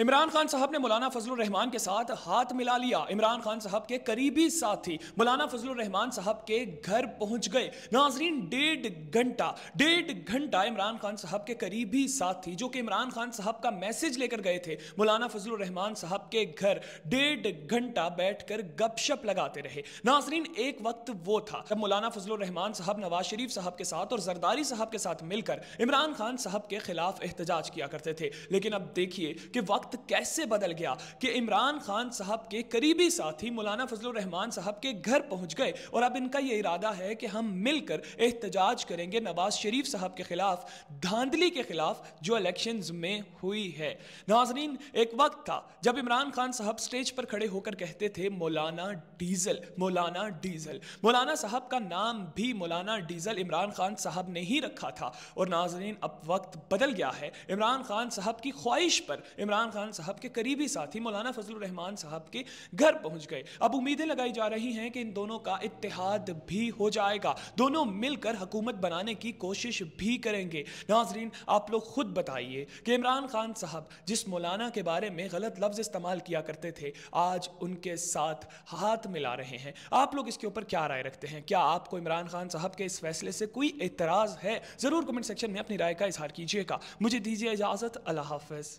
इमरान खान साहब ने मौलाना फजल रहमान के साथ हाथ मिला लिया इमरान खान साहब के करीबी साथी मौलाना फजल रहमान साहब के घर पहुंच गए नाजरीन डेढ़ घंटा डेढ़ घंटा इमरान खान साहब के करीबी साथी जो कि इमरान खान साहब का मैसेज लेकर गए थे मौलाना फजल रहमान साहब के घर डेढ़ घंटा बैठकर गपशप लगाते रहे नाजरीन एक वक्त वो था जब मौलाना फजल रहमान साहब नवाज शरीफ साहब के साथ और जरदारी साहब के साथ मिलकर इमरान खान साहब के खिलाफ एहतजाज किया करते थे लेकिन अब देखिए कि वक्त वक्त कैसे बदल गया कि इमरान खान साहब के करीबी साथी मौलाना फजल रहमान साहब के घर पहुंच गए और अब इनका यह इरादा है कि हम मिलकर एहतजाज करेंगे नवाज शरीफ साहब के खिलाफ धांधली के खिलाफ जो इलेक्शन में हुई है नाजरीन एक वक्त था जब इमरान खान साहब स्टेज पर खड़े होकर कहते थे मौलाना डीजल मौलाना डीजल मौलाना साहब का नाम भी मौलाना डीजल इमरान खान साहब ने ही रखा था और नाजरीन अब वक्त बदल गया है इमरान खान साहब की ख्वाहिश पर इमरान खान साहब के करीबी साथी मौलाना फजल रहमान साहब के घर पहुंच गए अब उम्मीदें लगाई जा रही हैं कि इन दोनों का इतिहाद भी हो जाएगा दोनों मिलकर हुकूमत बनाने की कोशिश भी करेंगे नाजरीन आप लोग खुद बताइए कि इमरान खान साहब जिस मौलाना के बारे में गलत लफ्ज़ इस्तेमाल किया करते थे आज उनके साथ हाथ मिला रहे हैं आप लोग इसके ऊपर क्या राय रखते हैं क्या आपको इमरान खान साहब के इस फैसले से कोई एतराज़ है ज़रूर कमेंट सेक्शन में अपनी राय का इजहार कीजिएगा मुझे दीजिए इजाज़त अल्लाह हाफिज